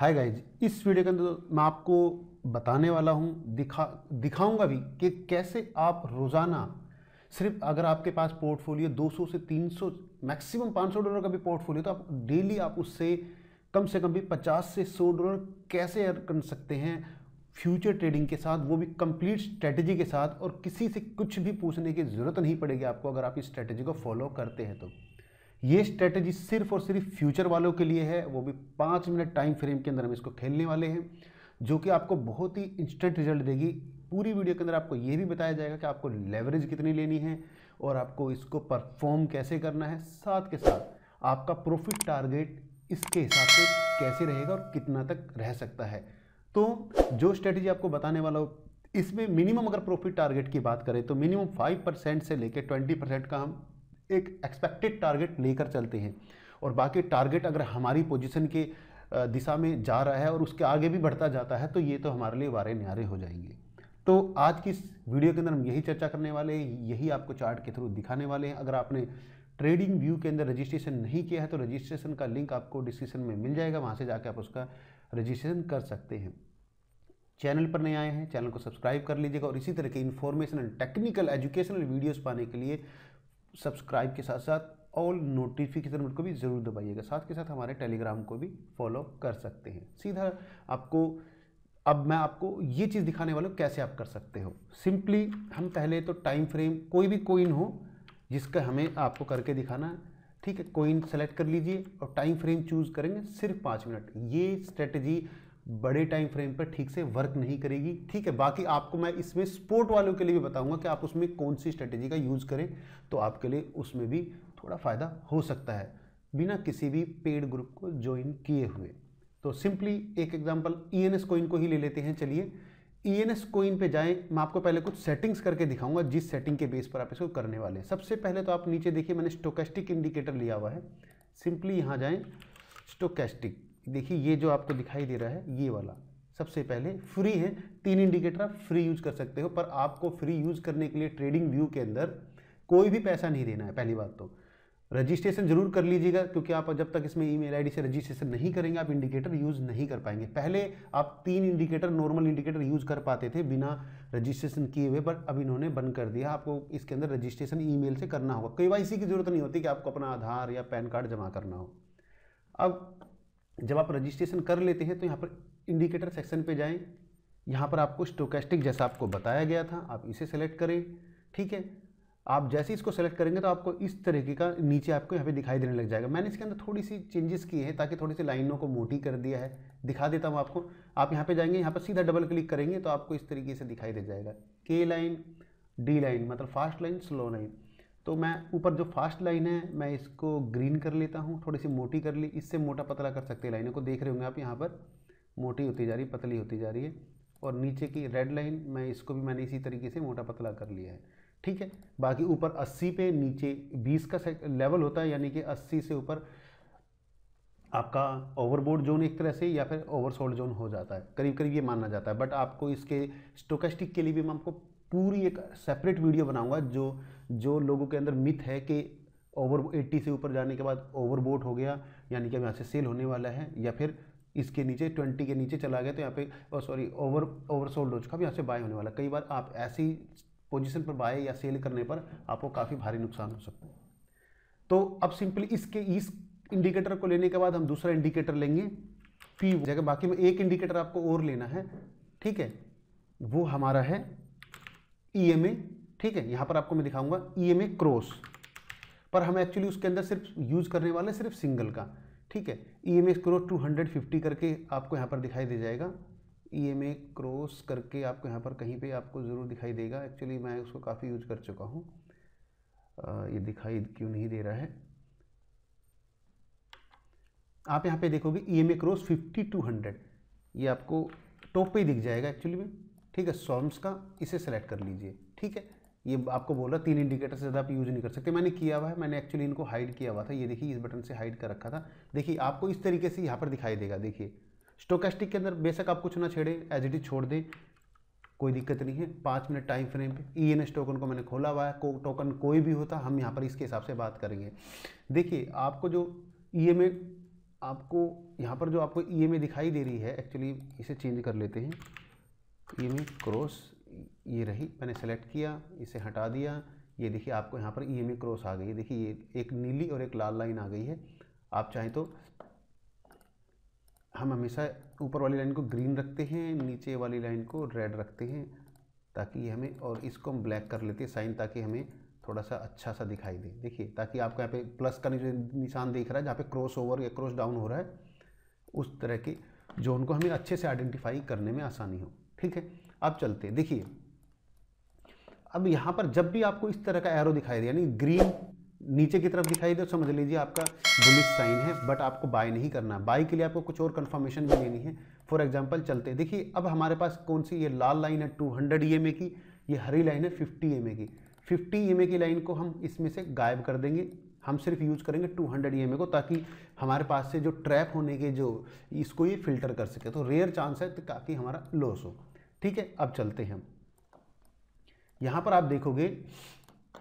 hi guys इस video के अंदर तो मैं आपको बताने वाला हूँ दिखा दिखाऊंगा भी कि कैसे आप रोज़ाना सिर्फ अगर आपके पास पोर्टफोलियो 200 से 300 मैक्सिमम 500 डॉलर का भी पोर्टफोलियो तो आप डेली आप उससे कम से कम भी 50 से 100 डॉलर कैसे अर्न कर सकते हैं फ्यूचर ट्रेडिंग के साथ वो भी कंप्लीट स्ट्रेटजी के साथ और किसी से कुछ भी पूछने की ज़रूरत नहीं पड़ेगी आपको अगर आप इस स्ट्रेटजी को फॉलो करते हैं तो ये स्ट्रेटेजी सिर्फ और सिर्फ फ्यूचर वालों के लिए है वो भी पाँच मिनट टाइम फ्रेम के अंदर हम इसको खेलने वाले हैं जो कि आपको बहुत ही इंस्टेंट रिजल्ट देगी पूरी वीडियो के अंदर आपको ये भी बताया जाएगा कि आपको लेवरेज कितनी लेनी है और आपको इसको परफॉर्म कैसे करना है साथ के साथ आपका प्रॉफिट टारगेट इसके हिसाब से कैसे रहेगा और कितना तक रह सकता है तो जो स्ट्रेटजी आपको बताने वाला हो इसमें मिनिमम अगर प्रॉफिट टारगेट की बात करें तो मिनिमम 5 परसेंट से लेकर 20 परसेंट का हम एक एक्सपेक्टेड टारगेट लेकर चलते हैं और बाकी टारगेट अगर हमारी पोजिशन के दिशा में जा रहा है और उसके आगे भी बढ़ता जाता है तो ये तो हमारे लिए वारे न्यारे हो जाएंगे तो आज की इस वीडियो के अंदर हम यही चर्चा करने वाले हैं यही आपको चार्ट के थ्रू दिखाने वाले हैं अगर आपने ट्रेडिंग व्यू के अंदर रजिस्ट्रेशन नहीं किया है तो रजिस्ट्रेशन का लिंक आपको डिस्क्रिप्शन में मिल जाएगा वहाँ से जाके आप उसका रजिस्ट्रेशन कर सकते हैं चैनल पर नए आए हैं चैनल को सब्सक्राइब कर लीजिएगा और इसी तरह के information and technical educational videos पाने के लिए सब्सक्राइब के साथ साथ ऑल नोटिफिकेशन को भी ज़रूर दबाइएगा साथ के साथ हमारे टेलीग्राम को भी फॉलो कर सकते हैं सीधा आपको अब मैं आपको ये चीज़ दिखाने वाला हूँ कैसे आप कर सकते हो सिंपली हम पहले तो टाइम फ्रेम कोई भी कोइन हो जिसका हमें आपको करके दिखाना है ठीक है कोइन सेलेक्ट कर लीजिए और टाइम फ्रेम चूज़ करेंगे सिर्फ पाँच मिनट ये स्ट्रेटजी बड़े टाइम फ्रेम पर ठीक से वर्क नहीं करेगी ठीक है बाकी आपको मैं इसमें स्पोर्ट वालों के लिए भी बताऊंगा कि आप उसमें कौन सी स्ट्रेटेजी का यूज़ करें तो आपके लिए उसमें भी थोड़ा फ़ायदा हो सकता है बिना किसी भी पेड ग्रुप को ज्वाइन किए हुए तो सिंपली एक example E N S coin को ही ले लेते हैं चलिए ई एन एस कोइन पे जाएं मैं आपको पहले कुछ सेटिंग्स करके दिखाऊंगा जिस सेटिंग के बेस पर आप इसको करने वाले हैं सबसे पहले तो आप नीचे देखिए मैंने स्टोकेस्टिक इंडिकेटर लिया हुआ है सिंपली यहाँ जाएँ स्टोकेस्टिक देखिए ये जो आपको दिखाई दे रहा है ये वाला सबसे पहले फ्री है तीन इंडिकेटर आप फ्री यूज कर सकते हो पर आपको फ्री यूज करने के लिए ट्रेडिंग व्यू के अंदर कोई भी पैसा नहीं देना है पहली बात तो रजिस्ट्रेशन जरूर कर लीजिएगा क्योंकि आप जब तक इसमें ईमेल आईडी से रजिस्ट्रेशन नहीं करेंगे आप इंडिकेटर यूज़ नहीं कर पाएंगे पहले आप तीन इंडिकेटर नॉर्मल इंडिकेटर यूज़ कर पाते थे बिना रजिस्ट्रेशन किए हुए बट अब इन्होंने बंद कर दिया आपको इसके अंदर रजिस्ट्रेशन ई से करना होगा के की ज़रूरत नहीं होती कि आपको अपना आधार या पैन कार्ड जमा करना हो अब जब आप रजिस्ट्रेशन कर लेते हैं तो यहाँ पर इंडिकेटर सेक्शन पे जाएं यहाँ पर आपको स्टोकेस्टिक जैसा आपको बताया गया था आप इसे सेलेक्ट करें ठीक है आप जैसे इसको सेलेक्ट करेंगे तो आपको इस तरीके का नीचे आपको यहाँ पे दिखाई देने लग जाएगा मैंने इसके अंदर थोड़ी सी चेंजेस किए हैं ताकि थोड़ी सी लाइनों को मोटी कर दिया है दिखा देता हूँ आपको आप यहाँ पर जाएंगे यहाँ पर सीधा डबल क्लिक करेंगे तो आपको इस तरीके से दिखाई दे जाएगा के लाइन डी लाइन मतलब फास्ट लाइन स्लो लाइन तो मैं ऊपर जो फास्ट लाइन है मैं इसको ग्रीन कर लेता हूँ थोड़ी सी मोटी कर ली इससे मोटा पतला कर सकते हैं लाइनों को देख रहे होंगे आप यहाँ पर मोटी होती जा रही है पतली होती जा रही है और नीचे की रेड लाइन मैं इसको भी मैंने इसी तरीके से मोटा पतला कर लिया है ठीक है बाकी ऊपर 80 पे नीचे 20 का लेवल होता है यानी कि 80 से ऊपर आपका ओवरबोर्ड जोन एक तरह से या फिर ओवरसोल्ड जोन हो जाता है करीब करीब ये माना जाता है बट आपको इसके स्टोकेस्टिक के लिए भी मैं आपको पूरी एक सेपरेट वीडियो बनाऊंगा जो जो लोगों के अंदर मिथ है कि ओवर 80 से ऊपर जाने के बाद ओवरबोट हो गया यानी कि अब यहाँ से सेल होने वाला है या फिर इसके नीचे 20 के नीचे चला गया तो यहाँ पे सॉरी ओवर ओवरसोल्ड हो चुका अब यहाँ से बाय होने वाला कई बार आप ऐसी पोजिशन पर बाय या सेल करने पर आपको काफ़ी भारी नुकसान हो सकता है तो अब सिंपली इसके इस इंडिकेटर को लेने के बाद हम दूसरा इंडिकेटर लेंगे पी जगह बाकी में एक इंडिकेटर आपको और लेना है ठीक है वो हमारा है ई एम ए ठीक है यहाँ पर आपको मैं दिखाऊंगा ई एम ए क्रॉस पर हम एक्चुअली उसके अंदर सिर्फ यूज करने वाले सिर्फ सिंगल का ठीक है E M A cross two hundred fifty करके आपको यहाँ पर दिखाई दे जाएगा ई एम ए क्रॉस करके आपको यहाँ पर कहीं पे आपको ज़रूर दिखाई देगा एक्चुअली मैं उसको काफ़ी यूज कर चुका हूँ ये दिखाई क्यों नहीं दे रहा है आप यहाँ पर देखोगे E M A cross fifty two hundred ये आपको टॉप पे ही दिख जाएगा एक्चुअली में ठीक है सॉम्स का इसे सेलेक्ट कर लीजिए ठीक है ये आपको बोल रहा तीन इंडिकेटर से ज़्यादा आप यूज़ नहीं कर सकते मैंने किया हुआ है मैंने एक्चुअली इनको हाइड किया हुआ था ये देखिए इस बटन से हाइड कर रखा था देखिए आपको इस तरीके से यहाँ पर दिखाई देगा देखिए स्टोकेस्टिक के अंदर बेशक आप कुछ ना छेड़े एज इट इज छोड़ दें कोई दिक्कत नहीं है पाँच मिनट टाइम फ्रेम पे ई एन एस टोकन को मैंने खोला हुआ है को, टोकन कोई भी होता हम यहाँ पर इसके हिसाब से बात करेंगे देखिए आपको जो ई एम ए आपको यहाँ पर जो आपको ई एम ए दिखाई दे रही है एक्चुअली इसे चेंज कर लेते हैं ई एम ए क्रॉस ये रही मैंने सेलेक्ट किया इसे हटा दिया ये देखिए आपको यहाँ पर ई क्रॉस आ गई है देखिए ये एक नीली और एक लाल लाइन आ गई है आप चाहें तो हम हमेशा ऊपर वाली लाइन को ग्रीन रखते हैं नीचे वाली लाइन को रेड रखते हैं ताकि ये हमें और इसको हम ब्लैक कर लेते हैं साइन ताकि हमें थोड़ा सा अच्छा सा दिखाई दे देखिए ताकि आपको यहाँ पे प्लस का निशान देख रहा है जहाँ पे क्रॉस ओवर या क्रॉस डाउन हो रहा है उस तरह के जोन को हमें अच्छे से आइडेंटिफाई करने में आसानी हो ठीक है अब चलते देखिए अब यहाँ पर जब भी आपको इस तरह का एरो दिखाई दे यानी ग्रीन नीचे की तरफ दिखाई दे समझ लीजिए आपका बुलिस साइन है बट आपको बाय नहीं करना बाय के लिए आपको कुछ और कन्फर्मेशन भी लेनी है फॉर एग्जाम्पल चलते देखिए अब हमारे पास कौन सी ये लाल लाइन है टू हंड्रेड ई की ये हरी लाइन है फिफ्टी एम की फिफ्टी ई की लाइन को हम इसमें से गायब कर देंगे हम सिर्फ यूज़ करेंगे 200 हंड्रेड को ताकि हमारे पास से जो ट्रैप होने के जो इसको ये फिल्टर कर सके तो रेयर चांस है ताकि हमारा लॉस हो ठीक है अब चलते हैं हम यहां पर आप देखोगे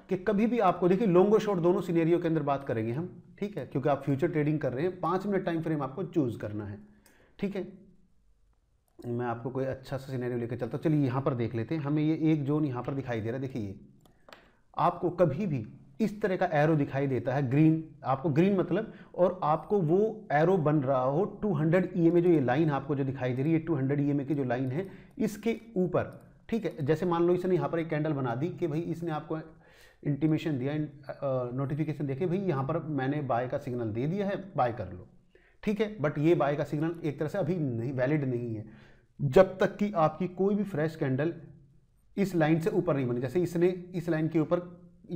कि कभी भी आपको देखिए लॉन्गो शॉर्ट दोनों सीनेरियो के अंदर बात करेंगे हम ठीक है क्योंकि आप फ्यूचर ट्रेडिंग कर रहे हैं पांच मिनट टाइम फ्रेम आपको चूज़ करना है ठीक है मैं आपको कोई अच्छा सा सीनेरियो लेकर चलता चलिए यहां पर देख लेते हैं हमें ये एक जोन यहां पर दिखाई दे रहा है देखिए ये आपको कभी भी इस तरह का एरो दिखाई देता है ग्रीन आपको ग्रीन मतलब और आपको वो एरो बन रहा हो 200 ईएमए e जो ये लाइन आपको जो दिखाई दे रही है 200 ईएमए की जो लाइन है इसके ऊपर ठीक है जैसे मान लो इसने यहाँ पर एक कैंडल बना दी कि भाई इसने आपको इंटीमेशन दिया नोटिफिकेशन देखे भाई यहाँ पर मैंने बाय का सिग्नल दे दिया है बाय कर लो ठीक है बट ये बाय का सिग्नल एक तरह से अभी नहीं वैलिड नहीं है जब तक कि आपकी कोई भी फ्रेश कैंडल इस लाइन से ऊपर नहीं बनी जैसे इसने इस लाइन के ऊपर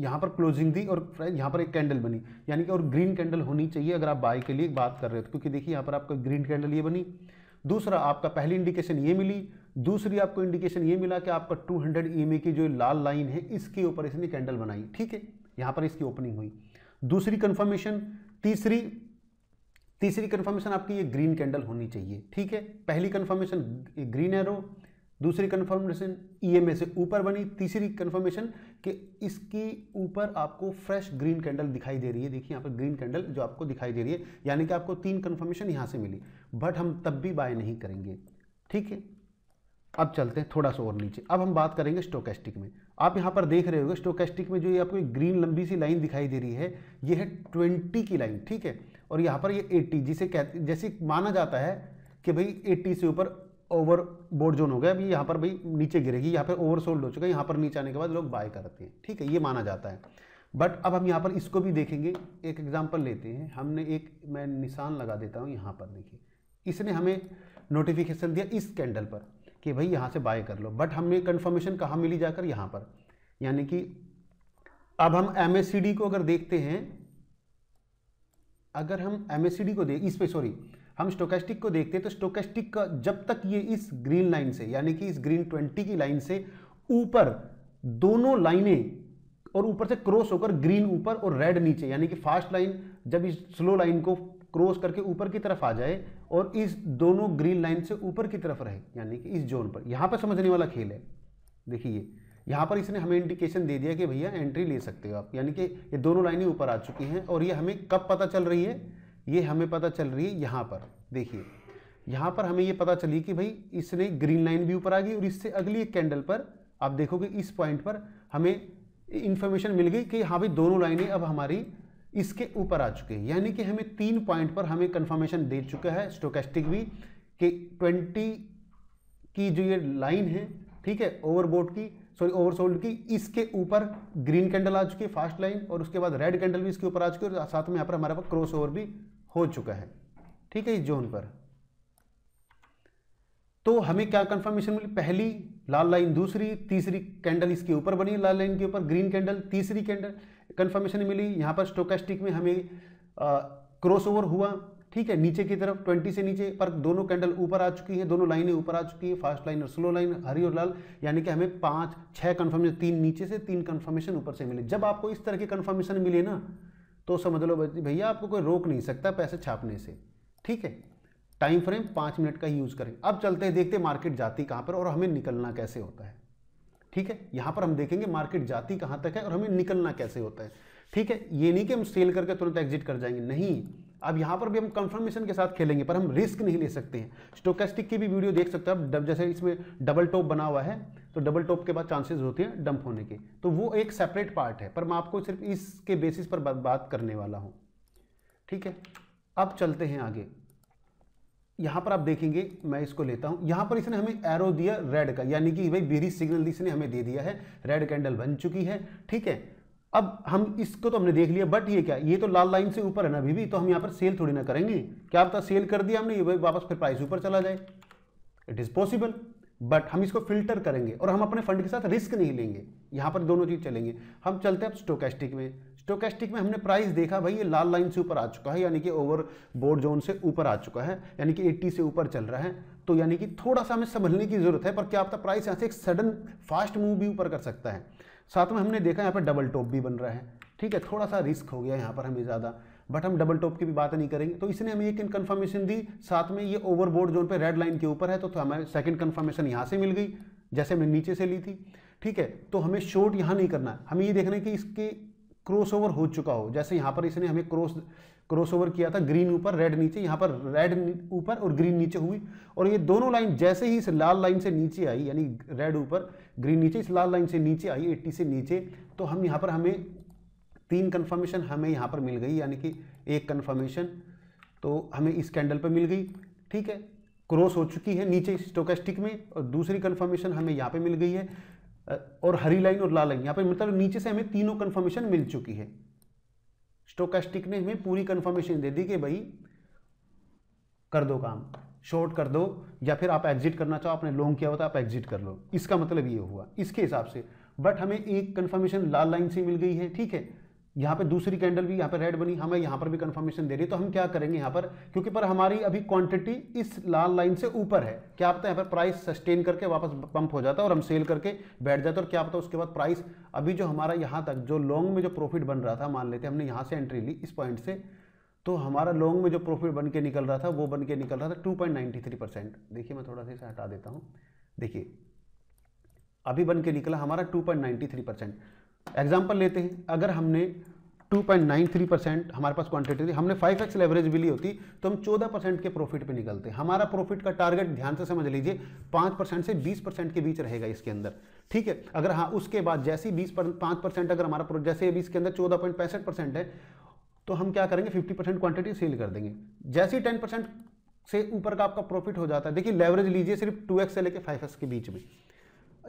यहाँ पर क्लोजिंग दी और यहाँ पर एक कैंडल बनी यानी कि और ग्रीन कैंडल होनी चाहिए अगर आप बाय के लिए बात कर रहे हो तो क्योंकि देखिए यहाँ पर आपका ग्रीन कैंडल ये बनी दूसरा आपका पहली इंडिकेशन ये मिली दूसरी आपको इंडिकेशन ये मिला कि आपका 200 हंड्रेड e की जो लाल लाइन है इसके ऊपर इसने कैंडल बनाई ठीक है यहाँ पर इसकी ओपनिंग हुई दूसरी कन्फर्मेशन तीसरी तीसरी कन्फर्मेशन आपकी ये ग्रीन कैंडल होनी चाहिए ठीक है पहली कन्फर्मेशन ग्रीन एरो दूसरी कन्फर्मेशन ईएमए e से ऊपर बनी तीसरी कन्फर्मेशन कि इसके ऊपर आपको फ्रेश ग्रीन कैंडल दिखाई दे रही है देखिए यहाँ पर ग्रीन कैंडल जो आपको दिखाई दे रही है यानी कि आपको तीन कन्फर्मेशन यहाँ से मिली बट हम तब भी बाय नहीं करेंगे ठीक है अब चलते हैं थोड़ा सा और नीचे अब हम बात करेंगे स्टोकेस्टिक में आप यहाँ पर देख रहे होंगे स्टोकेस्टिक में जो ये आपको एक ग्रीन लंबी सी लाइन दिखाई दे रही है ये है ट्वेंटी की लाइन ठीक है और यहाँ पर ये एट्टी जिसे कहते जैसे माना जाता है कि भाई एट्टी से ऊपर ओवर बोर्ड जोन हो गया अभी यहाँ पर भाई नीचे गिरेगी यहाँ पर ओवर सोल्ड हो चुका है यहाँ पर नीचे आने के बाद लोग बाय करते हैं ठीक है ये माना जाता है बट अब हम यहाँ पर इसको भी देखेंगे एक एग्जाम्पल लेते हैं हमने एक मैं निशान लगा देता हूँ यहाँ पर देखिए इसने हमें नोटिफिकेशन दिया इस कैंडल पर कि भाई यहाँ से बाय कर लो बट हमें कन्फर्मेशन कहाँ मिली जाकर यहाँ पर यानी कि अब हम एम को अगर देखते हैं अगर हम एम को देख इस पे सॉरी हम स्टोकेस्टिक को देखते हैं तो स्टोकेस्टिक का जब तक ये इस ग्रीन लाइन से यानी कि इस ग्रीन ट्वेंटी की लाइन से ऊपर दोनों लाइनें और ऊपर से क्रॉस होकर ग्रीन ऊपर और रेड नीचे यानी कि फास्ट लाइन जब इस स्लो लाइन को क्रॉस करके ऊपर की तरफ आ जाए और इस दोनों ग्रीन लाइन से ऊपर की तरफ रहे यानी कि इस जोन पर यहाँ पर समझने वाला खेल है देखिए यहाँ पर इसने हमें इंडिकेशन दे दिया कि भैया एंट्री ले सकते हो आप यानी कि ये दोनों लाइनें ऊपर आ चुकी हैं और ये हमें कब पता चल रही है ये हमें पता चल रही है यहाँ पर देखिए यहाँ पर हमें ये पता चली कि भाई इसने ग्रीन लाइन भी ऊपर आ गई और इससे अगली एक कैंडल पर आप देखोगे इस पॉइंट पर हमें इन्फॉर्मेशन मिल गई कि हाँ भाई दोनों लाइनें अब हमारी इसके ऊपर आ चुके हैं यानी कि हमें तीन पॉइंट पर हमें कंफर्मेशन दे चुका है स्टोकेस्टिक भी कि 20 की जो ये लाइन है ठीक है ओवरबोर्ड की सॉरी ओवरसोल्ड की इसके ऊपर ग्रीन कैंडल आ चुकी है फास्ट लाइन और उसके बाद रेड कैंडल भी इसके ऊपर आ चुकी है और साथ में यहाँ पर हमारे पास क्रॉस ओवर भी हो चुका है ठीक है इस जोन पर तो हमें क्या कंफर्मेशन मिली पहली लाल लाइन दूसरी तीसरी कैंडल इसके ऊपर बनी लाल लाइन के ऊपर ग्रीन कैंडल तीसरी कैंडल कन्फर्मेशन मिली यहाँ पर स्टोकेस्टिक में हमें क्रॉसओवर हुआ ठीक है नीचे की तरफ 20 से नीचे पर दोनों कैंडल ऊपर आ चुकी है दोनों लाइनें ऊपर आ चुकी है फास्ट लाइन और स्लो लाइन हरी और लाल यानी कि हमें पाँच छः कन्फर्मेशन तीन नीचे से तीन कन्फर्मेशन ऊपर से मिले जब आपको इस तरह के कन्फर्मेशन मिले ना तो समझ लो भैया आपको कोई रोक नहीं सकता पैसे छापने से ठीक है टाइम फ्रेम पाँच मिनट का ही यूज़ करें अब चलते हैं देखते मार्केट जाती कहाँ पर और हमें निकलना कैसे होता है ठीक है यहाँ पर हम देखेंगे मार्केट जाती कहाँ तक है और हमें निकलना कैसे होता है ठीक है ये नहीं कि हम सेल करके तुरंत एग्जिट कर जाएंगे नहीं अब यहाँ पर भी हम कंफर्मेशन के साथ खेलेंगे पर हम रिस्क नहीं ले सकते हैं स्टोकेस्टिक की भी वीडियो देख सकते हो आप जैसे इसमें डबल टॉप बना हुआ है तो डबल टॉप के बाद चांसेस होते हैं डंप होने के तो वो एक सेपरेट पार्ट है पर मैं आपको सिर्फ इसके बेसिस पर बात करने वाला हूँ ठीक है अब चलते हैं आगे यहां पर आप देखेंगे मैं इसको लेता हूं यहां पर इसने हमें एरो दिया रेड का यानी कि भाई बेरी सिग्नल इसने हमें दे दिया है रेड कैंडल बन चुकी है ठीक है अब हम इसको तो हमने देख लिया बट ये क्या ये तो लाल लाइन से ऊपर है ना अभी भी तो हम यहां पर सेल थोड़ी ना करेंगे क्या पता सेल कर दिया हमने ये वापस फिर प्राइस ऊपर चला जाए इट इज़ पॉसिबल बट हम इसको फिल्टर करेंगे और हम अपने फंड के साथ रिस्क नहीं लेंगे यहां पर दोनों चीज़ चलेंगे हम चलते हैं स्टोकेस्टिक में स्टोकेस्टिक में हमने प्राइस देखा भाई ये लाल लाइन से ऊपर आ चुका है यानी कि ओवर बोर्ड जोन से ऊपर आ चुका है यानी कि 80 से ऊपर चल रहा है तो यानी कि थोड़ा सा हमें संभलने की जरूरत है पर क्या आपका प्राइस यहाँ से एक सडन फास्ट मूव भी ऊपर कर सकता है साथ में हमने देखा यहाँ पर डबल टॉप भी बन रहा है ठीक है थोड़ा सा रिस्क हो गया यहाँ पर हमें ज़्यादा बट हम डबल टॉप की भी बात नहीं करेंगे तो इसने हमें एक कन्फर्मेशन दी साथ में ये ओवरबोर्ड जोन पे रेड लाइन के ऊपर है तो, तो हमारे सेकंड कन्फर्मेशन यहाँ से मिल गई जैसे हमने नीचे से ली थी ठीक है तो हमें शॉर्ट यहाँ नहीं करना हमें ये देखना है कि इसके क्रॉस ओवर हो चुका हो जैसे यहाँ पर इसने हमें क्रॉस क्रॉस ओवर किया था ग्रीन ऊपर रेड नीचे यहाँ पर रेड ऊपर और ग्रीन नीचे हुई और ये दोनों लाइन जैसे ही इस लाल लाइन से नीचे आई यानी रेड ऊपर ग्रीन नीचे इस लाल लाइन से नीचे आई 80 से नीचे तो हम यहाँ पर हमें तीन कन्फर्मेशन हमें यहाँ पर मिल गई यानी कि एक कन्फर्मेशन तो हमें इस कैंडल पर मिल गई ठीक है क्रॉस हो चुकी है नीचे स्टोकेस्टिक में और दूसरी कन्फर्मेशन हमें यहाँ पर मिल गई है और हरी लाइन और लाल लाइन यहाँ पर मतलब नीचे से हमें तीनों कन्फर्मेशन मिल चुकी है स्टोकास्टिक ने हमें पूरी कन्फर्मेशन दे दी कि भाई कर दो काम शॉर्ट कर दो या फिर आप एग्जिट करना चाहो आपने लॉन्ग किया होता तो आप एग्जिट कर लो इसका मतलब ये हुआ इसके हिसाब से बट हमें एक कन्फर्मेशन लाल लाइन से मिल गई है ठीक है यहाँ पे दूसरी कैंडल भी यहाँ पे रेड बनी हमें यहाँ पर भी कंफर्मेशन दे रही है तो हम क्या करेंगे यहाँ पर क्योंकि पर हमारी अभी क्वांटिटी इस लाल लाइन से ऊपर है क्या पता यहाँ पर प्राइस सस्टेन करके वापस पंप हो जाता है और हम सेल करके बैठ जाते और क्या पता उसके बाद प्राइस अभी जो हमारा यहाँ तक जो लॉन्ग में जो प्रॉफिट बन रहा था मान लेते हमने यहाँ से एंट्री ली इस पॉइंट से तो हमारा लॉन्ग में जो प्रॉफिट बन के निकल रहा था वो बन के निकल रहा था टू देखिए मैं थोड़ा सा इसे हटा देता हूँ देखिए अभी बन के निकला हमारा टू परसेंट एग्जाम्पल लेते हैं अगर हमने 2.93 परसेंट हमारे पास क्वांटिटी थी हमने 5x लेवरेज भी ली होती तो हम 14 परसेंट के प्रॉफिट पे निकलते हैं हमारा प्रॉफिट का टारगेट ध्यान से समझ लीजिए 5 परसेंट से 20 परसेंट के बीच रहेगा इसके अंदर ठीक है अगर हाँ उसके बाद जैसे ही बीस पाँच परसेंट अगर हमारा जैसे अभी इसके अंदर चौदह परसेंट है तो हम क्या करेंगे फिफ्टी परसेंट क्वांटिटी सेल कर देंगे जैसे ही टेन परसेंट से ऊपर का आपका प्रॉफिट हो जाता है देखिए लेवरेज लीजिए सिर्फ टू से लेकर फाइव के बीच में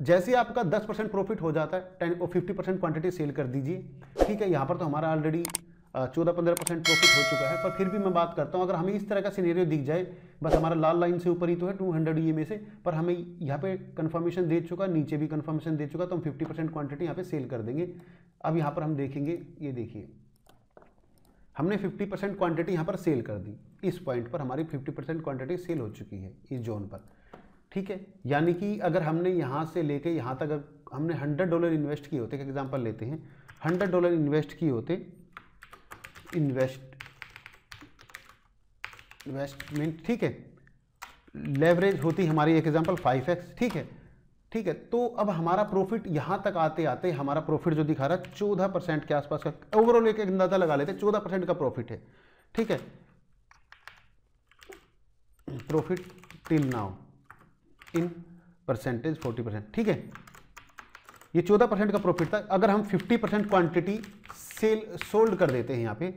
जैसे ही आपका 10 परसेंट प्रॉफिट हो जाता है टेन और फिफ्टी परसेंट क्वान्टिटी सेल कर दीजिए ठीक है यहाँ पर तो हमारा ऑलरेडी चौदह पंद्रह परसेंट प्रॉफिट हो चुका है पर फिर भी मैं बात करता हूँ अगर हमें इस तरह का सिनेरियो दिख जाए बस हमारा लाल लाइन से ऊपर ही तो है टू हंड्रेड ई से पर हमें यहाँ पे कन्फर्मेशन दे चुका नीचे भी कन्फर्मेशन दे चुका तो हम फिफ्टी परसेंट क्वान्टिटी यहाँ पर सेल कर देंगे अब यहाँ पर हम देखेंगे ये देखिए हमने फिफ्टी परसेंट क्वान्टिटी यहाँ पर सेल कर दी इस पॉइंट पर हमारी फिफ्टी परसेंट क्वान्टिटी सेल हो चुकी है इस जोन पर ठीक है यानी कि अगर हमने यहाँ से लेके यहाँ तक अगर हमने हंड्रेड डॉलर इन्वेस्ट किए होते एक एग्जाम्पल लेते हैं हंड्रेड डॉलर इन्वेस्ट किए होते इन्वेस्ट इन्वेस्टमेंट ठीक है लेवरेज होती हमारी एक एग्जाम्पल फाइव एक्स ठीक है ठीक है तो अब हमारा प्रॉफिट यहाँ तक आते आते हमारा प्रॉफिट जो दिखा रहा है चौदह परसेंट के आसपास का ओवरऑल एक अंदाजा लगा लेते चौदह परसेंट का प्रॉफिट है ठीक है profit till now in percentage forty percent ठीक है ये चौदह परसेंट का प्रॉफिट था अगर हम fifty percent quantity sell sold कर देते हैं यहाँ पे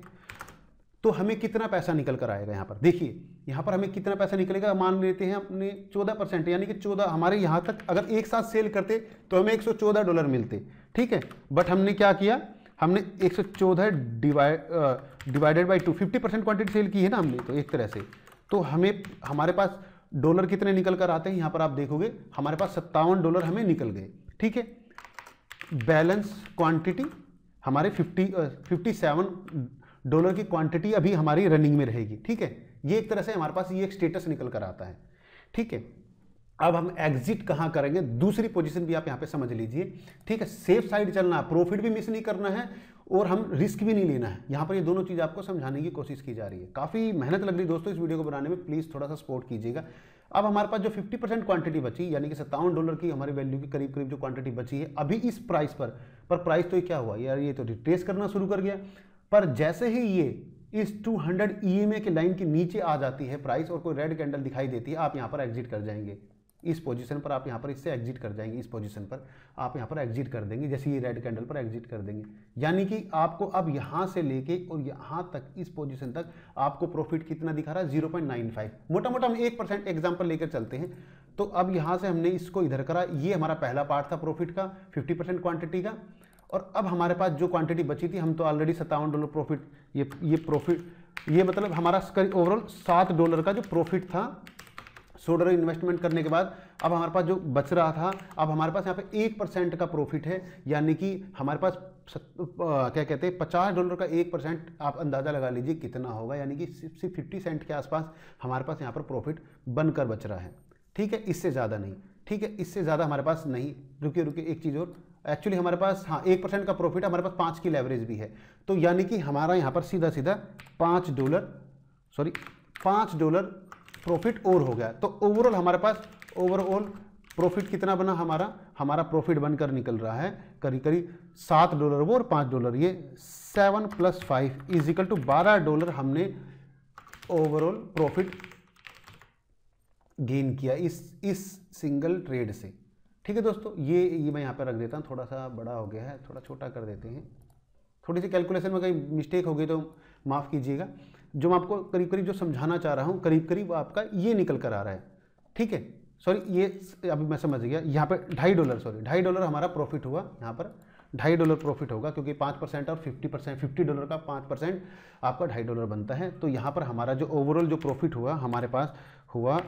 तो हमें कितना पैसा निकल कर आएगा यहाँ पर देखिए यहाँ पर हमें कितना पैसा निकलेगा मान लेते हैं अपने चौदह परसेंट यानी कि चौदह हमारे यहाँ तक अगर एक साथ सेल करते तो हमें एक सौ चौदह डॉलर मिलते ठीक है बट हमने क्या किया हमने एक सौ चौदह divided by two fifty percent quantity sell की है ना हमने तो एक तरह से तो हमें हमारे पास डॉलर कितने निकल कर आते हैं यहां पर आप देखोगे हमारे पास सत्तावन डॉलर हमें निकल गए ठीक है बैलेंस क्वांटिटी हमारे फिफ्टी फिफ्टी सेवन डॉलर की क्वांटिटी अभी हमारी रनिंग में रहेगी ठीक है ये एक तरह से हमारे पास ये एक स्टेटस निकल कर आता है ठीक है अब हम एग्जिट कहाँ करेंगे दूसरी पोजीशन भी आप यहाँ पे समझ लीजिए ठीक है सेफ साइड चलना प्रॉफिट भी मिस नहीं करना है और हम रिस्क भी नहीं लेना है यहाँ पर ये दोनों चीज़ आपको समझाने की कोशिश की जा रही है काफ़ी मेहनत लग रही है दोस्तों इस वीडियो को बनाने में प्लीज़ थोड़ा सा सपोर्ट कीजिएगा अब हमारे पास जो 50 परसेंट क्वांटिटी बची यानी कि सत्तावन डॉलर की हमारी वैल्यू की करीब करीब जो क्वांटिटी बची है अभी इस प्राइस पर पर प्राइस तो ये क्या हुआ यार ये तो रिट्रेस करना शुरू कर गया पर जैसे ही ये इस 200 हंड्रेड e के लाइन के नीचे आ जाती है प्राइस और कोई रेड कैंडल दिखाई देती है आप यहाँ पर एग्जिट कर जाएंगे इस पोजीशन पर आप यहाँ पर इससे एग्जिट कर जाएंगे इस पोजीशन पर आप यहाँ पर एग्जिट कर देंगे जैसे ये रेड कैंडल पर एग्जिट कर देंगे यानी कि आपको अब यहाँ से लेके और यहाँ तक इस पोजीशन तक आपको प्रॉफिट कितना दिखा रहा है जीरो पॉइंट नाइन फाइव मोटा मोटा हम एक परसेंट एग्जाम्पल लेकर चलते हैं तो अब यहाँ से हमने इसको इधर करा ये हमारा पहला पार्ट था प्रॉफिट का फिफ्टी परसेंट क्वान्टिटी का और अब हमारे पास जो क्वांटिटी बची थी हम तो ऑलरेडी सत्तावन डॉलर प्रॉफिट ये ये प्रॉफिट ये मतलब हमारा ओवरऑल सात डॉलर का जो प्रॉफिट था सौ डॉलर इन्वेस्टमेंट करने के बाद अब हमारे पास जो बच रहा था अब हमारे पास यहाँ पे एक परसेंट का प्रॉफिट है यानी कि हमारे पास क्या कहते हैं पचास डॉलर का एक परसेंट आप अंदाज़ा लगा लीजिए कितना होगा यानी कि सिर्फ फिफ्टी सेंट के आसपास हमारे पास यहाँ पर प्रॉफिट बनकर बच रहा है ठीक है इससे ज़्यादा नहीं ठीक है इससे ज़्यादा हमारे पास नहीं रुकिए रुकिए एक चीज़ और एक्चुअली हमारे पास हाँ एक परसेंट का प्रॉफिट हमारे पास पाँच की लेवरेज भी है तो यानी कि हमारा यहाँ पर सीधा सीधा पाँच डॉलर सॉरी पाँच डॉलर प्रॉफिट और हो गया तो ओवरऑल हमारे पास ओवरऑल प्रॉफिट कितना बना हमारा हमारा प्रॉफिट बनकर निकल रहा है करीब करीब सात डॉलर वो और पाँच डॉलर ये seven plus five equal to बारह डॉलर हमने ओवरऑल प्रॉफिट गेन किया इस इस सिंगल ट्रेड से ठीक है दोस्तों ये ये मैं यहाँ पर रख देता हूँ थोड़ा सा बड़ा हो गया है थोड़ा छोटा कर देते हैं थोड़ी सी कैलकुलेशन में कहीं मिस्टेक हो गई तो माफ़ कीजिएगा जो मैं आपको करीब करीब जो समझाना चाह रहा हूँ करीब करीब आपका ये निकल कर आ रहा है ठीक है सॉरी ये अभी मैं समझ गया यहाँ पर ढाई डॉलर सॉरी ढाई डॉलर हमारा प्रॉफिट हुआ यहाँ पर ढाई डॉलर प्रॉफिट होगा क्योंकि पाँच परसेंट और फिफ्टी परसेंट फिफ्टी डॉलर का पाँच परसेंट आपका ढाई डॉलर बनता है तो यहाँ पर हमारा जो ओवरऑल जो प्रॉफिट हुआ हमारे पास हुआ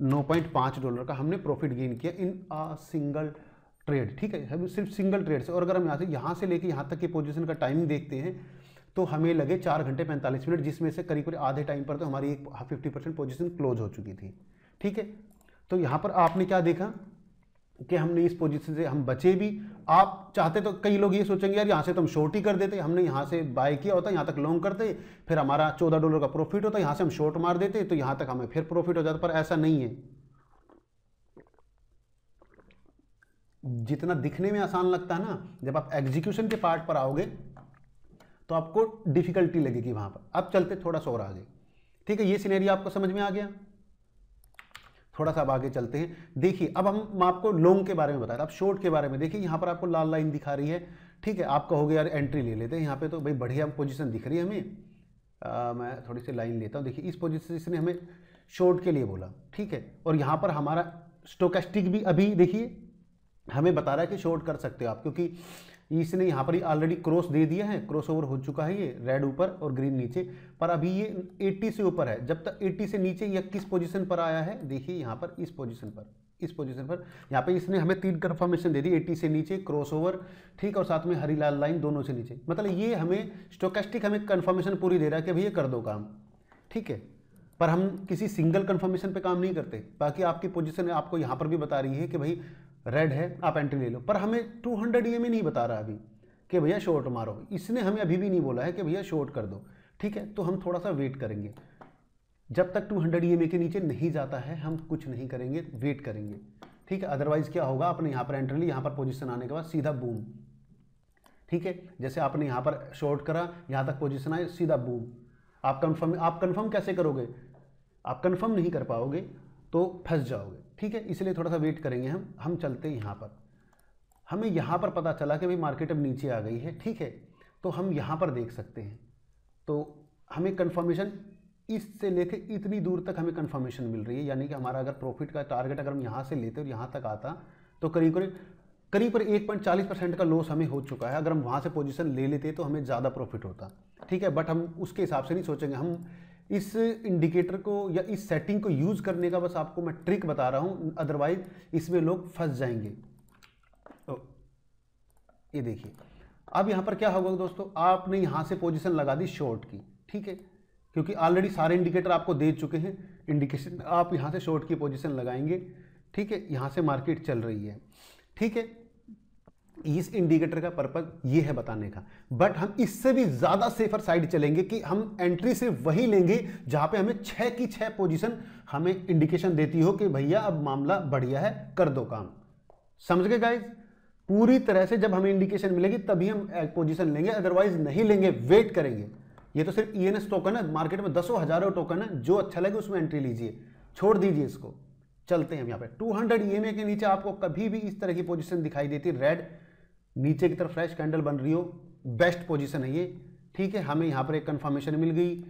नौ पॉइंट पाँच डॉलर का हमने प्रॉफिट गेन किया इन अ सिंगल ट्रेड ठीक है सिर्फ सिंगल ट्रेड से और अगर हम यहाँ से यहाँ से लेके यहाँ तक की पोजिशन का टाइमिंग देखते हैं तो हमें लगे चार घंटे पैंतालीस मिनट जिसमें से करीब करीब आधे टाइम पर तो हमारी एक फिफ्टी परसेंट पोजिशन क्लोज हो चुकी थी ठीक है तो यहाँ पर आपने क्या देखा कि हमने इस पोजिशन से हम बचे भी आप चाहते तो कई लोग ये सोचेंगे यार यहाँ से तो हम शॉर्ट ही कर देते हमने यहाँ से बाय किया होता यहाँ तक लॉन्ग करते फिर हमारा चौदह डॉलर का प्रॉफिट होता यहाँ से हम शॉर्ट मार देते तो यहाँ तक हमें फिर प्रॉफिट हो जाता पर ऐसा नहीं है जितना दिखने में आसान लगता है ना जब आप एग्जीक्यूशन के पार्ट पर आओगे तो आपको डिफिकल्टी लगेगी वहां पर अब चलते थोड़ा सा और आगे ठीक है ये सिनेरियो आपको समझ में आ गया थोड़ा सा अब आगे चलते हैं देखिए अब हम आपको लॉन्ग के बारे में बता रहे अब शॉर्ट के बारे में देखिए यहाँ पर आपको लाल लाइन दिखा रही है ठीक है आप कहोगे यार एंट्री ले लेते हैं यहाँ पे तो भाई बढ़िया पोजीशन दिख रही है हमें आ, मैं थोड़ी सी लाइन लेता हूँ देखिए इस पोजीशन इसने हमें शॉर्ट के लिए बोला ठीक है और यहाँ पर हमारा स्टोकेस्टिक भी अभी देखिए हमें बता रहा है कि शॉर्ट कर सकते हो आप क्योंकि इसने यहाँ पर ऑलरेडी क्रॉस दे दिया है क्रॉस ओवर हो चुका है ये रेड ऊपर और ग्रीन नीचे पर अभी ये 80 से ऊपर है जब तक 80 से नीचे यह किस पोजीशन पर आया है देखिए यहाँ पर इस पोजीशन पर इस पोजीशन पर यहाँ पे इसने हमें तीन कन्फर्मेशन दे दी 80 से नीचे क्रॉस ओवर ठीक और साथ में हरी लाल लाइन दोनों से नीचे मतलब ये हमें स्टोकेस्टिक हमें कन्फर्मेशन पूरी दे रहा है कि भैया कर दो काम ठीक है पर हम किसी सिंगल कन्फर्मेशन पर काम नहीं करते बाकी आपकी पोजिशन आपको यहाँ पर भी बता रही है कि भाई रेड है आप एंट्री ले लो पर हमें टू हंड्रेड ई नहीं बता रहा अभी कि भैया शॉर्ट मारो इसने हमें अभी भी नहीं बोला है कि भैया शॉर्ट कर दो ठीक है तो हम थोड़ा सा वेट करेंगे जब तक 200 हंड्रेड के नीचे नहीं जाता है हम कुछ नहीं करेंगे वेट करेंगे ठीक है अदरवाइज़ क्या होगा आपने यहाँ पर एंट्री ली यहाँ पर पोजिशन आने के बाद सीधा बूम ठीक है जैसे आपने यहाँ पर शॉर्ट करा यहाँ तक पोजिशन आए सीधा बूम आप कन्फर्म आप कन्फर्म कैसे करोगे आप कन्फर्म नहीं कर पाओगे तो फंस जाओगे ठीक है इसलिए थोड़ा सा वेट करेंगे हम हम चलते हैं यहाँ पर हमें यहाँ पर पता चला कि भाई मार्केट अब नीचे आ गई है ठीक है तो हम यहाँ पर देख सकते हैं तो हमें कन्फर्मेशन इससे लेके इतनी दूर तक हमें कन्फर्मेशन मिल रही है यानी कि हमारा अगर प्रॉफिट का टारगेट अगर हम यहाँ से लेते और यहाँ तक आता तो करीब करीब करीब पर एक पॉइंट चालीस परसेंट का लॉस हमें हो चुका है अगर हम वहाँ से पोजीशन ले लेते तो हमें ज़्यादा प्रॉफिट होता ठीक है बट हम उसके हिसाब से नहीं सोचेंगे हम इस इंडिकेटर को या इस सेटिंग को यूज़ करने का बस आपको मैं ट्रिक बता रहा हूँ अदरवाइज इसमें लोग फंस जाएंगे ओ, तो ये देखिए अब यहाँ पर क्या होगा दोस्तों आपने यहाँ से पोजीशन लगा दी शॉर्ट की ठीक है क्योंकि ऑलरेडी सारे इंडिकेटर आपको दे चुके हैं इंडिकेशन आप यहाँ से शॉर्ट की पोजिशन लगाएंगे ठीक है यहाँ से मार्केट चल रही है ठीक है इस इंडिकेटर का पर्पज ये है बताने का बट हम इससे भी ज़्यादा सेफर साइड चलेंगे कि हम एंट्री से वही लेंगे जहां पे हमें छह की छह पोजीशन हमें इंडिकेशन देती हो कि भैया अब मामला बढ़िया है कर दो काम समझ गए गाइज पूरी तरह से जब हमें इंडिकेशन मिलेगी तभी हम पोजीशन लेंगे अदरवाइज नहीं लेंगे वेट करेंगे ये तो सिर्फ ई e टोकन है मार्केट में दसों हज़ारों टोकन है जो अच्छा लगे उसमें एंट्री लीजिए छोड़ दीजिए इसको चलते हैं हम यहाँ पे 200 ईएमए e के नीचे आपको कभी भी इस तरह की पोजीशन दिखाई देती रेड नीचे की तरफ फ्रेश कैंडल बन रही हो बेस्ट पोजीशन है ये ठीक है हमें यहाँ पर एक कन्फर्मेशन मिल गई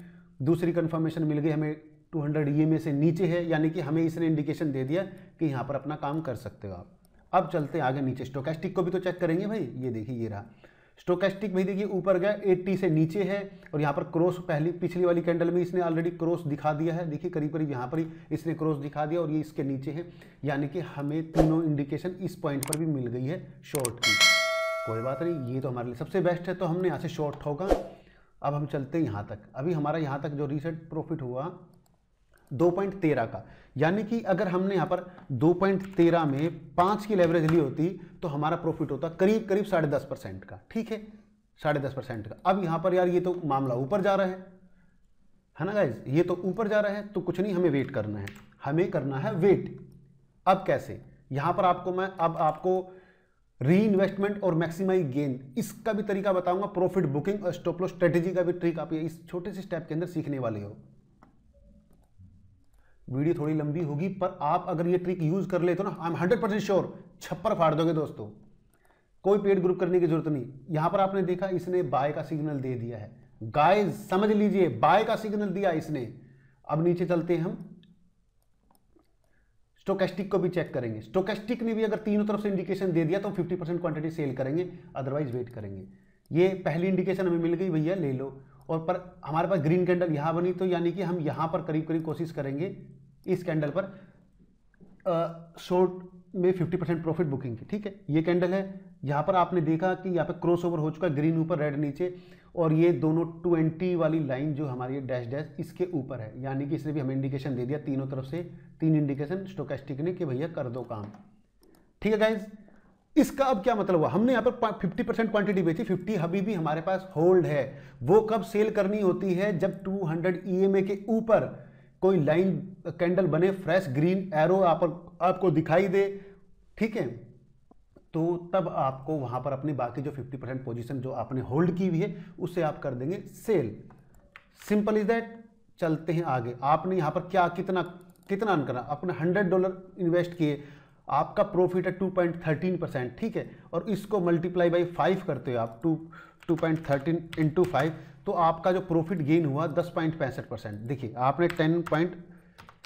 दूसरी कन्फर्मेशन मिल गई हमें 200 ई से नीचे है यानी कि हमें इसने इंडिकेशन दे दिया कि यहाँ पर अपना काम कर सकते हो आप अब चलते हैं आगे नीचे स्टोकेस्टिक को भी तो चेक करेंगे भाई ये देखिए ये रहा स्टोकेस्टिक भाई देखिए ऊपर गया 80 से नीचे है और यहाँ पर क्रॉस पहली पिछली वाली कैंडल में इसने ऑलरेडी क्रॉस दिखा दिया है देखिए करीब करीब यहाँ पर ही इसने क्रॉस दिखा दिया और ये इसके नीचे है यानी कि हमें तीनों इंडिकेशन इस पॉइंट पर भी मिल गई है शॉर्ट की कोई बात नहीं ये तो हमारे लिए सबसे बेस्ट है तो हमने यहाँ से शॉर्ट ठोका अब हम चलते हैं यहाँ तक अभी हमारा यहाँ तक जो रिसेंट प्रॉफिट हुआ दो पॉइंट तेरह का यानी कि अगर हमने यहाँ पर दो पॉइंट तेरह में पाँच की लेवरेज ली होती तो हमारा प्रॉफिट होता करीब करीब साढ़े दस परसेंट का ठीक है साढ़े दस परसेंट का अब यहाँ पर यार ये तो मामला ऊपर जा रहा है है ना गाइज ये तो ऊपर जा रहा है तो कुछ नहीं हमें वेट करना है हमें करना है वेट अब कैसे यहाँ पर आपको मैं अब आपको री इन्वेस्टमेंट और मैक्सिमाइज गेन इसका भी तरीका बताऊंगा प्रॉफिट बुकिंग और स्टॉपलो स्ट्रेटेजी का भी ट्रिक आप इस छोटे से स्टेप के अंदर सीखने वाले हो वीडियो थोड़ी लंबी होगी पर आप अगर ये ट्रिक यूज कर ले तो ना I am hundred percent sure छप्पर फाड़ दोगे दोस्तों कोई पेड ग्रुप करने की जरूरत नहीं यहां पर आपने देखा इसने बाय का सिग्नल दे दिया है गाय समझ लीजिए बाय का सिग्नल दिया इसने अब नीचे चलते हैं हम स्टोकेस्टिक को भी चेक करेंगे स्टोकेस्टिक ने भी अगर तीनों तरफ से इंडिकेशन दे दिया तो 50 परसेंट क्वांटिटी सेल करेंगे अदरवाइज वेट करेंगे ये पहली इंडिकेशन हमें मिल गई भैया ले लो और पर हमारे पास ग्रीन कैंडल यहाँ बनी तो यानी कि हम यहाँ पर करीब करीब कोशिश करेंगे इस कैंडल पर शॉर्ट में फिफ्टी परसेंट प्रॉफिट बुकिंग की ठीक है ये कैंडल है यहाँ पर आपने देखा कि यहाँ पर क्रॉस ओवर हो चुका है ग्रीन ऊपर रेड नीचे और ये दोनों ट्वेंटी वाली लाइन जो हमारी डैश डैश इसके ऊपर है यानी कि इसने भी हमें इंडिकेशन दे दिया तीनों तरफ से तीन इंडिकेशन स्टोकेस्टिक ने कि भैया कर दो काम ठीक है गाइज इसका अब क्या मतलब हुआ हमने यहाँ पर 50 परसेंट क्वांटिटी बेची 50 अभी भी हमारे पास होल्ड है वो कब सेल करनी होती है जब 200 हंड्रेड के ऊपर कोई लाइन कैंडल बने फ्रेश ग्रीन एरो आप, आपको दिखाई दे ठीक है तो तब आपको वहां पर अपनी बाकी जो 50 परसेंट पोजिशन जो आपने होल्ड की हुई है उसे आप कर देंगे सेल सिंपल इज दैट चलते हैं आगे आपने यहाँ पर क्या कितना कितना अर्न करना आपने हंड्रेड डॉलर इन्वेस्ट किए आपका प्रॉफिट है टू पॉइंट थर्टीन परसेंट ठीक है और इसको मल्टीप्लाई बाई फाइव करते हो आप two two point thirteen into five तो आपका जो प्रॉफिट गेन हुआ दस पॉइंट पैंसठ परसेंट देखिए आपने ten point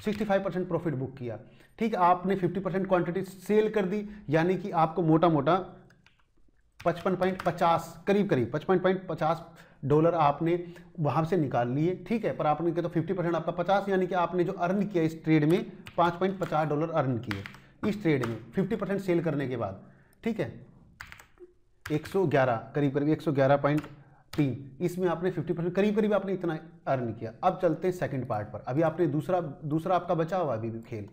sixty five percent profit book किया ठीक है आपने फिफ्टी परसेंट क्वान्टिटी सेल कर दी यानी कि आपको मोटा मोटा पचपन पॉइंट पचास करीब करीब पचपन पॉइंट पचास डॉलर आपने वहाँ से निकाल लिए ठीक है पर आपने तो फिफ्टी परसेंट आपका पचास यानी कि आपने जो अर्न किया इस ट्रेड में पाँच पॉइंट पचास डॉलर अर्न किए इस ट्रेड में फिफ्टी परसेंट सेल करने के बाद ठीक है एक सौ ग्यारह करीब करीब एक सौ ग्यारह पॉइंट तीन इसमें आपने फिफ्टी परसेंट करीब करीब आपने इतना अर्न किया अब चलते हैं सेकेंड पार्ट पर अभी आपने दूसरा दूसरा आपका बचा हुआ अभी भी खेल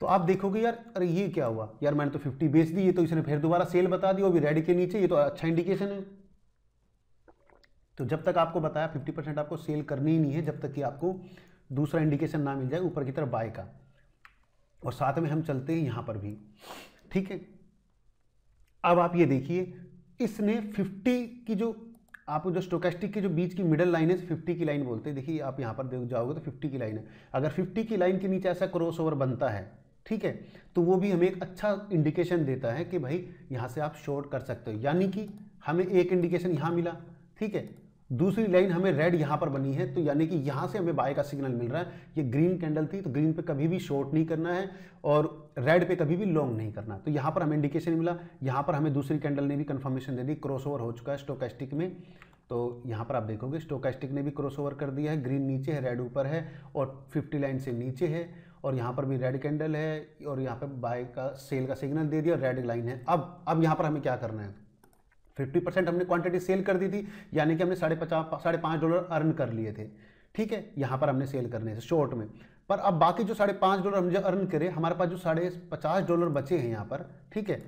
तो आप देखोगे यार अरे ये क्या हुआ यार मैंने तो फिफ्टी बेच दी ये तो इसने फिर दोबारा सेल बता दी वो भी रेड के नीचे ये तो अच्छा इंडिकेशन है तो जब तक आपको बताया फिफ्टी परसेंट आपको सेल करनी ही नहीं है जब तक कि आपको दूसरा इंडिकेशन ना मिल जाए ऊपर की तरफ बाय का और साथ में हम चलते हैं यहाँ पर भी ठीक है अब आप ये देखिए इसने 50 की जो आप जो स्टोकेस्टिक की जो बीच की मिडल लाइन है फिफ्टी की लाइन बोलते हैं देखिए आप यहाँ पर जाओगे तो फिफ्टी की लाइन है अगर फिफ्टी की लाइन के नीचे ऐसा क्रॉस ओवर बनता है ठीक है तो वो भी हमें एक अच्छा इंडिकेशन देता है कि भाई यहाँ से आप शॉर्ट कर सकते हो यानी कि हमें एक इंडिकेशन यहाँ मिला ठीक है दूसरी लाइन हमें रेड यहाँ पर बनी है तो यानी कि यहाँ से हमें बाय का सिग्नल मिल रहा है ये ग्रीन कैंडल थी तो ग्रीन पे कभी भी शॉर्ट नहीं करना है और रेड पे कभी भी लॉन्ग नहीं करना तो यहाँ पर हमें इंडिकेशन मिला यहाँ पर हमें दूसरी कैंडल ने भी कंफर्मेशन दे दी क्रॉस हो चुका है स्टोकेस्टिक में तो यहाँ पर आप देखोगे स्टोकेस्टिक ने भी क्रॉस कर दिया है ग्रीन नीचे है रेड ऊपर है और फिफ्टी लाइन से नीचे है और यहाँ पर भी रेड कैंडल है और यहाँ पर बाय का सेल का सिग्नल दे दिया रेड लाइन है अब अब यहाँ पर हमें क्या करना है फिफ्टी परसेंट हमने क्वांटिटी सेल कर दी थी यानी कि हमने साढ़े पचास साढ़े पाँच डॉलर अर्न कर लिए थे ठीक है यहाँ पर हमने सेल करने से शॉर्ट में पर अब बाकी जो साढ़े पाँच डॉलर हम जो अर्न करे हमारे पास जो साढ़े पचास डॉलर बचे हैं यहाँ पर ठीक है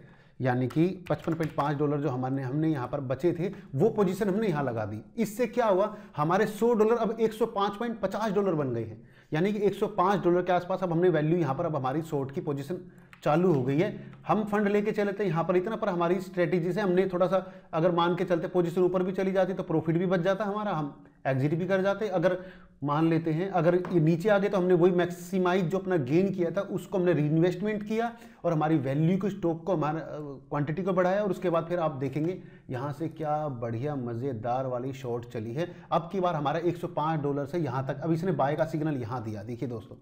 यानी कि पचपन पॉइंट पाँच डॉलर जो हमारे हमने यहाँ पर बचे थे वो पोजीशन हमने यहाँ लगा दी इससे क्या हुआ हमारे सौ डॉलर अब पचास डॉलर बन गए हैं यानी कि पाँच डॉलर के आसपास अब हमने वैल्यू यहाँ पर अब हमारी शॉर्ट की पोजिशन चालू हो गई है हम फंड लेके चले थे यहाँ पर इतना पर हमारी स्ट्रेटेजी से हमने थोड़ा सा अगर मान के चलते पोजीशन ऊपर भी चली जाती तो प्रॉफिट भी बच जाता हमारा हम एग्जिट भी कर जाते अगर मान लेते हैं अगर ये नीचे आ गए तो हमने वही मैक्सिमाइज जो अपना गेन किया था उसको हमने रीइन्वेस्टमेंट किया और हमारी वैल्यू को स्टॉक को हमारा क्वान्टिटी को बढ़ाया और उसके बाद फिर आप देखेंगे यहाँ से क्या बढ़िया मज़ेदार वाली शॉर्ट चली है अब की बार हमारा 105 डॉलर से यहाँ तक अब इसने बाय का सिग्नल यहाँ दिया देखिए दोस्तों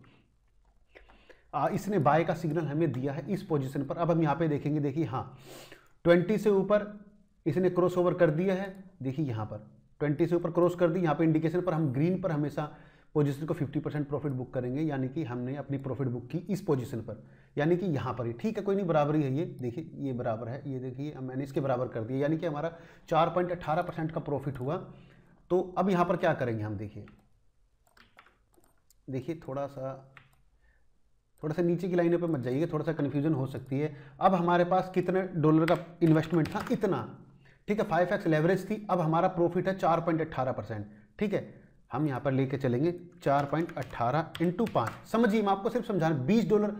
इसने बाय का सिग्नल हमें दिया है इस पोजीशन पर अब हम यहाँ पे देखेंगे देखिए हाँ ट्वेंटी से ऊपर इसने क्रॉस ओवर कर दिया है देखिए यहाँ पर ट्वेंटी से ऊपर क्रॉस कर दी यहाँ पे इंडिकेशन पर हम ग्रीन पर हमेशा पोजीशन को 50 परसेंट प्रॉफिट बुक करेंगे यानी कि हमने अपनी प्रॉफिट बुक की इस पोजिशन पर यानी कि यहाँ पर ही ठीक है कोई नहीं बराबरी है ये देखिए ये बराबर है ये देखिए मैंने इसके बराबर कर दिया यानी कि हमारा चार पॉइंट अट्ठारह परसेंट का प्रॉफिट हुआ तो अब यहाँ पर क्या करेंगे हम देखिए देखिए थोड़ा सा थोड़ा सा नीचे की लाइनों पर मत जाइए थोड़ा सा कन्फ्यूजन हो सकती है अब हमारे पास कितने डॉलर का इन्वेस्टमेंट था इतना ठीक है फाइव एक्स लेवरेज थी अब हमारा प्रॉफिट है चार पॉइंट अट्ठारह परसेंट ठीक है हम यहाँ पर लेके चलेंगे चार पॉइंट अट्ठारह इंटू पाँच समझिए मैं आपको सिर्फ समझा बीस डॉलर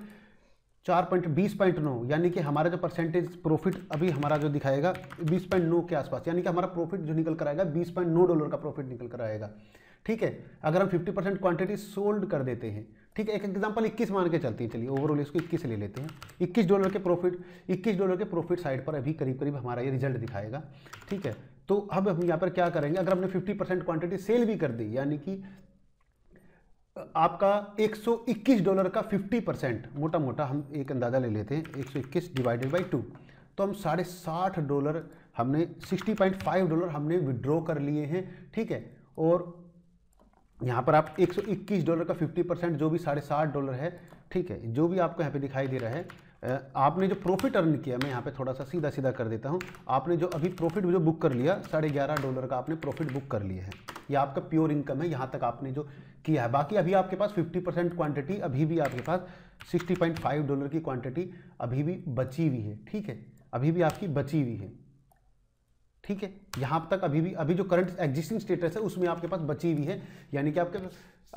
चार पॉइंट बीस पॉइंट नौ यानी कि हमारा जो परसेंटेज प्रॉफिट अभी हमारा जो दिखाएगा बीस पॉइंट नौ के आसपास यानी कि हमारा प्रॉफिट जो निकल कर आएगा बीस पॉइंट नौ डॉलर का प्रॉफिट निकल कर आएगा ठीक है अगर हम 50 परसेंट क्वान्टिटी सोल्ड कर देते हैं ठीक है एक एग्जांपल 21 मान के चलती है चलिए ओवरऑल इसको 21 ले लेते हैं 21 डॉलर के प्रॉफिट 21 डॉलर के प्रॉफिट साइड पर अभी करीब करीब हमारा ये रिजल्ट दिखाएगा ठीक है तो अब हम यहाँ पर क्या करेंगे अगर हमने फिफ्टी परसेंट क्वान्टिटी सेल भी कर दी यानी कि आपका 121 डॉलर का 50 परसेंट मोटा मोटा हम एक अंदाज़ा ले लेते हैं 121 डिवाइडेड बाई टू तो हम साढ़े साठ डॉलर हमने 60.5 डॉलर हमने विड्रॉ कर लिए हैं ठीक है और यहाँ पर आप 121 डॉलर का 50 परसेंट जो भी साढ़े साठ डॉलर है ठीक है जो भी आपको यहाँ पे दिखाई दे रहा है आपने जो प्रॉफिट अर्न किया मैं यहाँ पे थोड़ा सा सीधा सीधा कर देता हूँ आपने जो अभी प्रॉफिट जो बुक कर लिया साढ़े ग्यारह डॉलर का आपने प्रॉफिट बुक कर लिया है ये आपका प्योर इनकम है यहाँ तक आपने जो किया है बाकी अभी आपके पास फिफ्टी परसेंट क्वान्टिटी अभी भी आपके पास सिक्सटी डॉलर की क्वान्टिटी अभी भी बची हुई है ठीक है अभी भी आपकी बची हुई है ठीक है यहाँ तक अभी भी अभी जो करंट एग्जिस्टिंग स्टेटस है उसमें आपके पास बची हुई है यानी कि आपके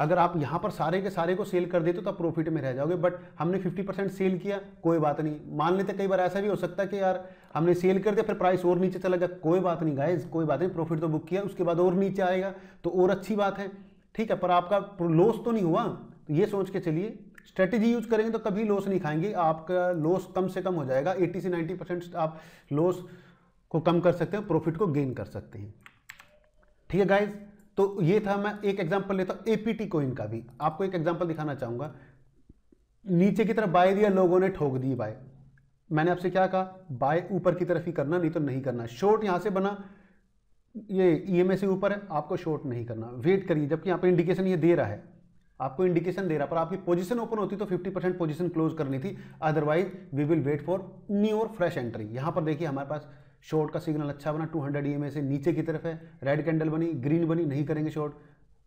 अगर आप यहाँ पर सारे के सारे को सेल कर देते तो आप प्रॉफिट में रह जाओगे बट हमने 50 परसेंट सेल किया कोई बात नहीं मान लेते कई बार ऐसा भी हो सकता है कि यार हमने सेल कर दिया फिर प्राइस और नीचे चला गया कोई बात नहीं गाइज कोई बात नहीं प्रॉफिट तो बुक किया उसके बाद और नीचे आएगा तो और अच्छी बात है ठीक है पर आपका लॉस तो नहीं हुआ तो ये सोच के चलिए स्ट्रेटेजी यूज करेंगे तो कभी लॉस नहीं खाएंगे आपका लॉस कम से कम हो जाएगा एट्टी से नाइन्टी परसेंट आप लॉस को कम कर सकते हैं प्रॉफिट को गेन कर सकते हैं ठीक है गाइज तो ये था मैं एक एग्जांपल लेता हूँ एपीटी कोइन का भी आपको एक एग्जांपल दिखाना चाहूंगा नीचे की तरफ बाय दिया लोगों ने ठोक दी बाय मैंने आपसे क्या कहा बाय ऊपर की तरफ ही करना नहीं तो नहीं करना शॉर्ट यहाँ से बना ये ई e से ऊपर है आपको शॉर्ट नहीं करना वेट करिए जबकि यहाँ पर इंडिकेशन ये दे रहा है आपको इंडिकेशन दे रहा पर आपकी पोजीशन ओपन होती तो 50 परसेंट पोजीशन क्लोज करनी थी otherwise we will wait for new और फ्रेश एंट्री यहाँ पर देखिए हमारे पास शॉर्ट का सिग्नल अच्छा बना 200 हंड्रेड e से नीचे की तरफ है रेड कैंडल बनी ग्रीन बनी नहीं करेंगे शॉर्ट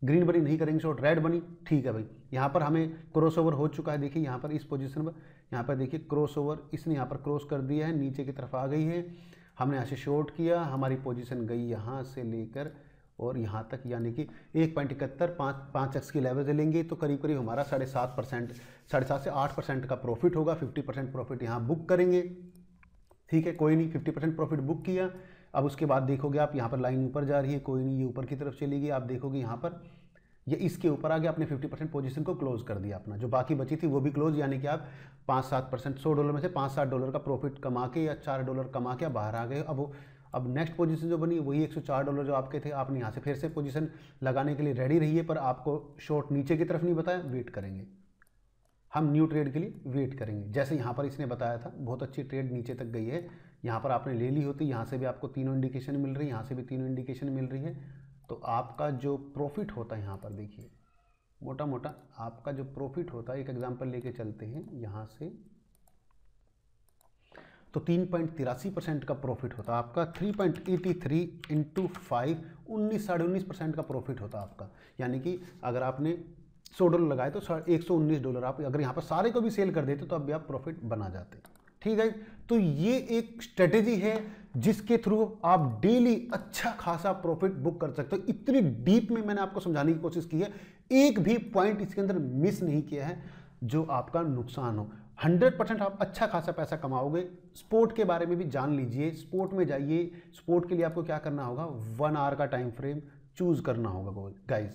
ग्रीन बनी नहीं करेंगे शॉर्ट रेड बनी ठीक है भाई यहाँ पर हमें क्रॉसओवर हो चुका है देखिए यहाँ पर इस पोजीशन पर यहाँ पर देखिए क्रॉसओवर इसने यहाँ पर क्रॉस कर दिया है नीचे की तरफ आ गई है हमने यहाँ से शॉर्ट किया हमारी पोजिशन गई यहाँ से लेकर और यहाँ तक यानी कि एक पॉइंट इकहत्तर पाँच पाँच एक्स की से लेंगे तो करीब करीब हमारा साढ़े सात परसेंट साढ़े सात से आठ परसेंट का प्रॉफिट होगा फिफ्टी परसेंट प्रॉफिट यहाँ बुक करेंगे ठीक है कोई नहीं फिफ्टी परसेंट प्रॉफिट बुक किया अब उसके बाद देखोगे आप यहाँ पर लाइन ऊपर जा रही है कोई नहीं ये ऊपर की तरफ चली गई आप देखोगे यहाँ पर ये इसके ऊपर आगे आपने 50 परसेंट पोजिशन को क्लोज कर दिया अपना जो बाकी बची थी वो भी क्लोज यानी कि आप पाँच सात परसेंट सौ डॉलर में से पाँच सात डॉलर का प्रॉफिट कमा के या चार डॉलर कमा के बाहर आ गए अब वो अब नेक्स्ट पोजिशन जो बनी वही चार डॉलर जो आपके थे आपने यहाँ से फिर से पोजिशन लगाने के लिए रेडी रहिए पर आपको शॉर्ट नीचे की तरफ नहीं बताया वेट करेंगे हम न्यू ट्रेड के लिए वेट करेंगे जैसे यहाँ पर इसने बताया था बहुत अच्छी ट्रेड नीचे तक गई है यहाँ पर आपने ले ली होती यहाँ से भी आपको तीनों इंडिकेशन मिल रही है यहाँ से भी तीनों इंडिकेशन मिल रही है तो आपका जो प्रॉफिट होता है यहाँ पर देखिए मोटा मोटा आपका जो प्रॉफिट होता है एक एग्जाम्पल लेके चलते हैं यहाँ से तो तीन पॉइंट तिरासी परसेंट का प्रॉफिट होता आपका three point eighty three into five उन्नीस साढ़े उन्नीस परसेंट का प्रॉफिट होता आपका यानी कि अगर आपने सौ डॉलर लगाए तो एक सौ उन्नीस डॉलर आप अगर यहाँ पर सारे को भी सेल कर देते तो अब आप प्रॉफिट बना जाते ठीक है तो ये एक स्ट्रेटेजी है जिसके थ्रू आप डेली अच्छा खासा प्रॉफिट बुक कर सकते हो इतनी डीप में मैंने आपको समझाने की कोशिश की है एक भी पॉइंट इसके अंदर मिस नहीं किया है जो आपका नुकसान हो 100 परसेंट आप अच्छा खासा पैसा कमाओगे स्पोर्ट के बारे में भी जान लीजिए स्पोर्ट में जाइए स्पोर्ट के लिए आपको क्या करना होगा वन आवर का टाइम फ्रेम चूज़ करना होगा गाइज़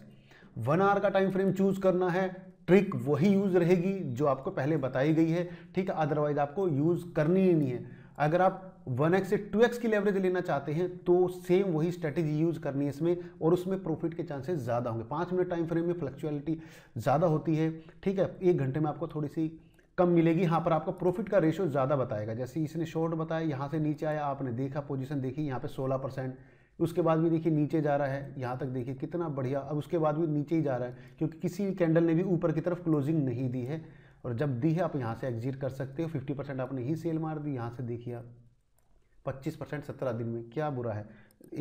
वन आवर का टाइम फ्रेम चूज करना है ट्रिक वही यूज़ रहेगी जो आपको पहले बताई गई है ठीक है अदरवाइज आपको यूज़ करनी ही नहीं है अगर आप 1x से 2x की लेवरेज लेना चाहते हैं तो सेम वही स्ट्रेटेजी यूज़ करनी है इसमें और उसमें प्रॉफिट के चांसेस ज़्यादा होंगे पाँच मिनट टाइम फ्रेम में फ्लक्चुअलिटी ज़्यादा होती है ठीक है एक घंटे में आपको थोड़ी सी कम मिलेगी यहाँ पर आपका प्रॉफिट का रेशियो ज़्यादा बताएगा जैसे इसने शॉर्ट बताया यहाँ से नीचे आया आपने देखा पोजीशन देखी यहाँ पर सोलह परसेंट उसके बाद भी देखिए नीचे जा रहा है यहाँ तक देखिए कितना बढ़िया अब उसके बाद भी नीचे ही जा रहा है क्योंकि किसी भी कैंडल ने भी ऊपर की तरफ क्लोजिंग नहीं दी है और जब दी है आप यहाँ से एग्जिट कर सकते हो फिफ्टी परसेंट आपने ही सेल मार दी यहाँ से देखिए आप पच्चीस परसेंट सत्रह दिन में क्या बुरा है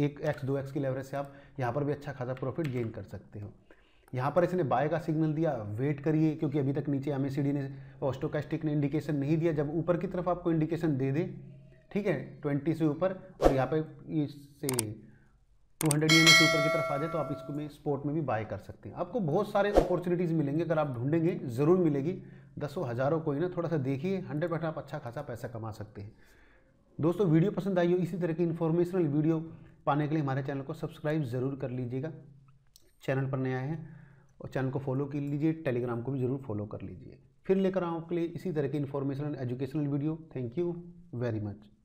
एक एक्स दो एक्स की लेवरेज से आप यहाँ पर भी अच्छा खासा प्रॉफिट गेन कर सकते हो यहाँ पर इसने बाय का सिग्नल दिया वेट करिए क्योंकि अभी तक नीचे एम ने ऑस्टोकैस्टिक ने इंडिकेशन नहीं दिया जब ऊपर की तरफ आपको इंडिकेशन दे दे ठीक है ट्वेंटी से ऊपर और यहाँ पे इससे टू हंड्रेड ई से ऊपर की तरफ आ जाए तो आप इसको में स्पोर्ट में भी बाय कर सकते हैं आपको बहुत सारे अपॉर्चुनिटीज़ मिलेंगे अगर आप ढूंढेंगे ज़रूर मिलेगी दसों हज़ारों को ही ना थोड़ा सा देखिए हंड्रेड परसेंट आप अच्छा खासा पैसा कमा सकते हैं दोस्तों वीडियो पसंद आई हो इसी तरह की इन्फॉर्मेशनल वीडियो पाने के लिए हमारे चैनल को सब्सक्राइब ज़रूर कर लीजिएगा चैनल पर नया है और चैनल को फॉलो कर लीजिए टेलीग्राम को भी ज़रूर फॉलो कर लीजिए फिर लेकर आऊँ आपके लिए इसी तरह की informational educational video thank you very much